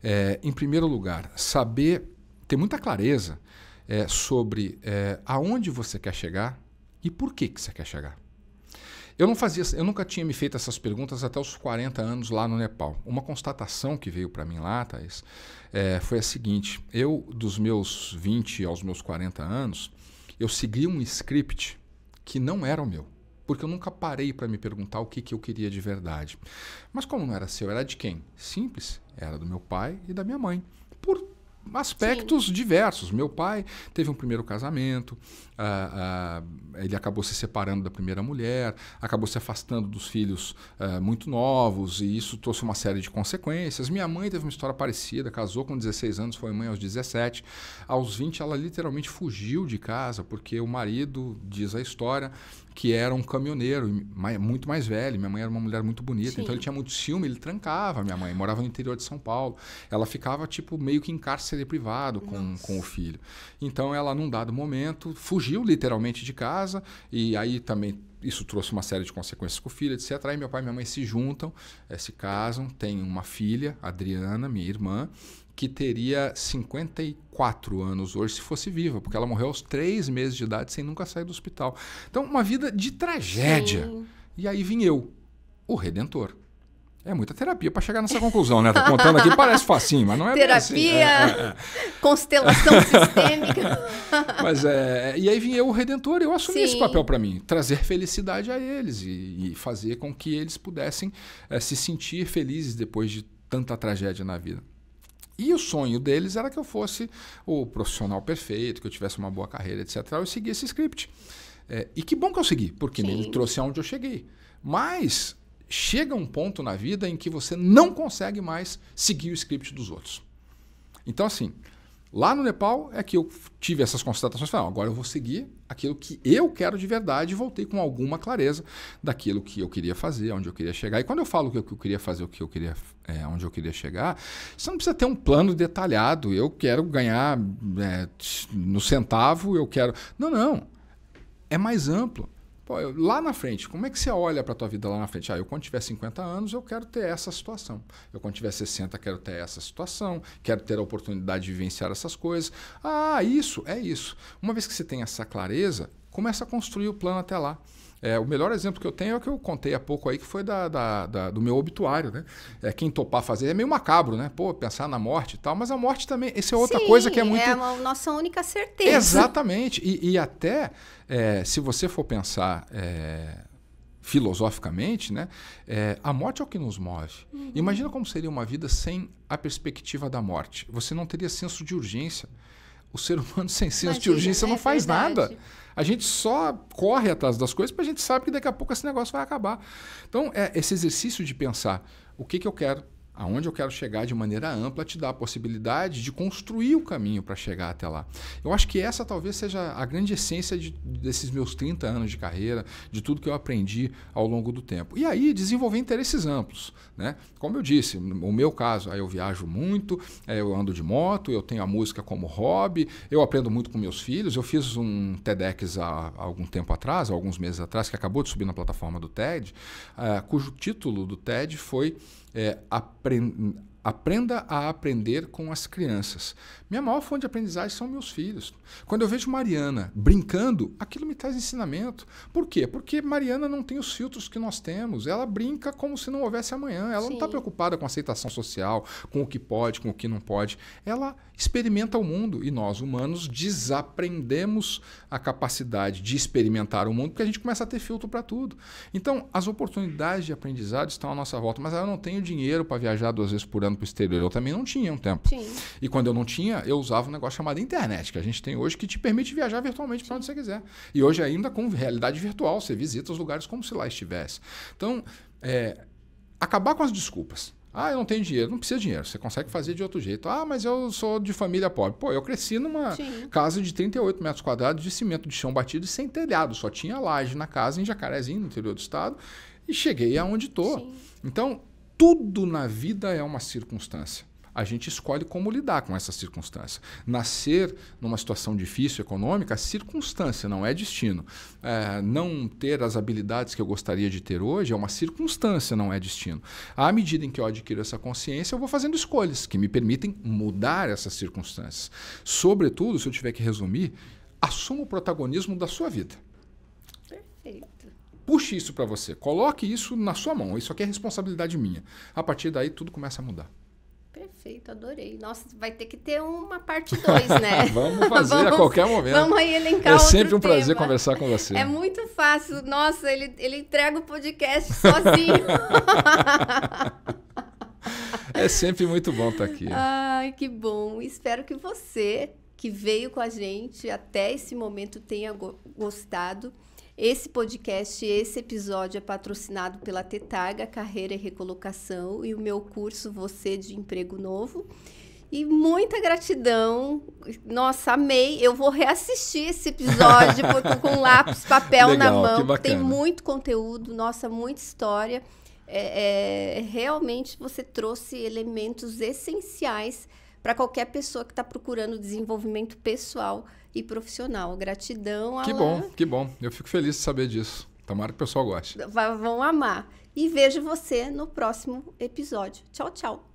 é, em primeiro lugar, saber ter muita clareza é, sobre é, aonde você quer chegar e por que, que você quer chegar. Eu não fazia, eu nunca tinha me feito essas perguntas até os 40 anos lá no Nepal. Uma constatação que veio para mim lá, Thais, é, foi a seguinte: eu, dos meus 20 aos meus 40 anos, eu segui um script que não era o meu. Porque eu nunca parei para me perguntar o que, que eu queria de verdade. Mas como não era seu, era de quem? Simples, era do meu pai e da minha mãe aspectos Sim. diversos. Meu pai teve um primeiro casamento, ah, ah, ele acabou se separando da primeira mulher, acabou se afastando dos filhos ah, muito novos, e isso trouxe uma série de consequências. Minha mãe teve uma história parecida, casou com 16 anos, foi mãe aos 17. Aos 20, ela literalmente fugiu de casa, porque o marido, diz a história, que era um caminhoneiro, muito mais velho. Minha mãe era uma mulher muito bonita, Sim. então ele tinha muito ciúme, ele trancava minha mãe, morava no interior de São Paulo. Ela ficava, tipo, meio que em cárcere privado com, com o filho. Então ela, num dado momento, fugiu literalmente de casa, e aí também isso trouxe uma série de consequências com o filho, etc. Aí meu pai e minha mãe se juntam, eh, se casam, têm uma filha, Adriana, minha irmã, que teria 54 anos hoje se fosse viva, porque ela morreu aos três meses de idade sem nunca sair do hospital. Então, uma vida de tragédia. Sim. E aí vim eu, o redentor. É muita terapia para chegar nessa conclusão, né? Tá contando aqui, parece facinho, mas não é assim. Terapia, assim. é, é. constelação *laughs* sistêmica. mas é, é e aí vinha eu, o Redentor, eu assumi Sim. esse papel para mim, trazer felicidade a eles e, e fazer com que eles pudessem é, se sentir felizes depois de tanta tragédia na vida. E o sonho deles era que eu fosse o profissional perfeito, que eu tivesse uma boa carreira, etc. Eu segui esse script. É, e que bom que eu segui, porque Sim. ele trouxe aonde eu cheguei. Mas chega um ponto na vida em que você não consegue mais seguir o script dos outros. Então, assim, lá no Nepal é que eu tive essas constatações. Falei, agora eu vou seguir aquilo que eu quero de verdade e voltei com alguma clareza daquilo que eu queria fazer, onde eu queria chegar. E quando eu falo o que eu queria fazer, o que eu queria, é, onde eu queria chegar, você não precisa ter um plano detalhado. Eu quero ganhar é, no centavo, eu quero. Não, não. É mais amplo. Pô, eu, lá na frente, como é que você olha para a tua vida lá na frente? Ah, eu quando tiver 50 anos, eu quero ter essa situação. Eu quando tiver 60, quero ter essa situação, quero ter a oportunidade de vivenciar essas coisas. Ah, isso, é isso. Uma vez que você tem essa clareza, começa a construir o plano até lá. É, o melhor exemplo que eu tenho é o que eu contei há pouco aí, que foi da, da, da, do meu obituário, né? É, quem topar fazer é meio macabro, né? Pô, pensar na morte e tal, mas a morte também, essa é outra Sim, coisa que é, é muito. É a nossa única certeza. Exatamente. E, e até é, se você for pensar. É, filosoficamente, né? É, a morte é o que nos move. Uhum. Imagina como seria uma vida sem a perspectiva da morte. Você não teria senso de urgência. O ser humano *laughs* sem senso de urgência não né? faz verdade. nada. A gente só corre atrás das coisas porque a gente sabe que daqui a pouco esse negócio vai acabar. Então, é esse exercício de pensar o que, que eu quero, aonde eu quero chegar de maneira ampla te dá a possibilidade de construir o caminho para chegar até lá. Eu acho que essa talvez seja a grande essência de, desses meus 30 anos de carreira, de tudo que eu aprendi ao longo do tempo. E aí desenvolver interesses amplos, né? Como eu disse, no meu caso, aí eu viajo muito, eh, eu ando de moto, eu tenho a música como hobby, eu aprendo muito com meus filhos. Eu fiz um TEDx há, há algum tempo atrás, há alguns meses atrás, que acabou de subir na plataforma do TED, uh, cujo título do TED foi é, aprend... Aprenda a aprender com as crianças. Minha maior fonte de aprendizagem são meus filhos. Quando eu vejo Mariana brincando, aquilo me traz ensinamento. Por quê? Porque Mariana não tem os filtros que nós temos. Ela brinca como se não houvesse amanhã. Ela tá Sim. não está preocupada com aceitação social, com o que pode, com o que não pode. Ela experimenta o mundo e nós, humanos, desaprendemos a capacidade de experimentar o mundo porque a gente começa a ter filtro para tudo. Então, as oportunidades de aprendizado estão à nossa volta. Mas eu não tenho dinheiro para viajar duas vezes por ano viajando para o exterior. Eu também não tinha um tempo. Sim. E quando eu não tinha, eu usava um negócio chamado internet, que a gente tem hoje, que te permite viajar virtualmente para onde você quiser. E hoje, ainda com realidade virtual, você visita os lugares como se lá estivesse. Então, é, acabar com as desculpas. Ah, eu não tenho dinheiro. Não precisa de dinheiro. Você consegue fazer de outro jeito. Ah, mas eu sou de família pobre. Pô, eu cresci numa Sim. casa de 38 metros quadrados de cimento de chão batido e sem telhado. Só tinha laje na casa em Jacarezinho, no interior do estado. E cheguei aonde estou. Então, tudo na vida é uma circunstância. A gente escolhe como lidar com essa circunstância. Nascer numa situação difícil econômica, circunstância, não é destino. É, não ter as habilidades que eu gostaria de ter hoje é uma circunstância, não é destino. À medida em que eu adquiro essa consciência, eu vou fazendo escolhas que me permitem mudar essas circunstâncias. Sobretudo, se eu tiver que resumir, assuma o protagonismo da sua vida. Perfeito. Puxe isso para você, coloque isso na sua mão. Isso aqui é responsabilidade minha. A partir daí tudo começa a mudar. Perfeito, adorei. Nossa, vai ter que ter uma parte 2, né? *laughs* vamos fazer *laughs* vamos, a qualquer momento. Vamos aí elencar É sempre um tema. prazer conversar com você. É muito fácil. Nossa, ele, ele entrega o podcast sozinho. *laughs* é sempre muito bom estar tá aqui. Ai, que bom. Espero que você que veio com a gente até esse momento tenha gostado. Esse podcast, esse episódio é patrocinado pela Tetarga Carreira e Recolocação e o meu curso Você de Emprego Novo. E muita gratidão. Nossa, amei. Eu vou reassistir esse episódio porque com lápis, papel Legal, na mão. Tem muito conteúdo, nossa, muita história. É, é, realmente você trouxe elementos essenciais para qualquer pessoa que está procurando desenvolvimento pessoal e profissional. Gratidão, Alan. Que bom, que bom. Eu fico feliz de saber disso. Tomara que o pessoal goste. vão amar. E vejo você no próximo episódio. Tchau, tchau.